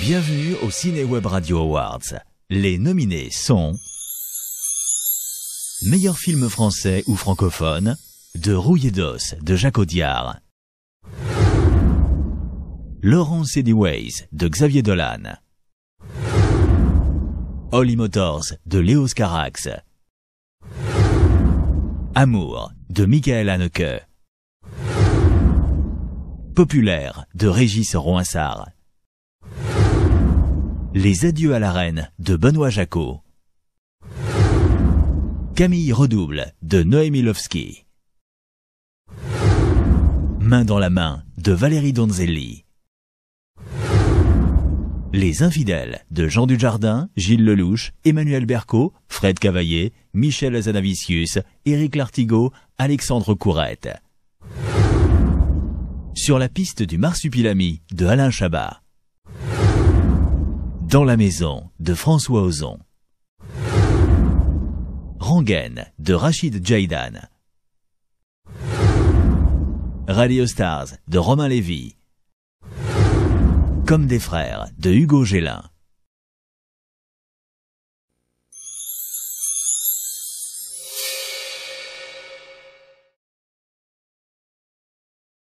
Bienvenue au Cineweb Radio Awards. Les nominés sont Meilleur film français ou francophone De Rouillé d'os de Jacques Audiard Laurence Ways de Xavier Dolan Holy Motors de Léo Scarax Amour de Michael Haneke Populaire de Régis Roinsard les adieux à la reine de Benoît Jacot. Camille redouble de Noémie Lovski. Main dans la main de Valérie Donzelli. Les infidèles de Jean Dujardin, Gilles Lelouch, Emmanuel Berco, Fred Cavaillé, Michel Zanavicius, Éric Lartigot, Alexandre Courette. Sur la piste du marsupilami de Alain Chabat. Dans la maison de François Ozon. Rangaine de Rachid Jaidan. Radio Stars de Romain Lévy. Comme des frères de Hugo Gélin.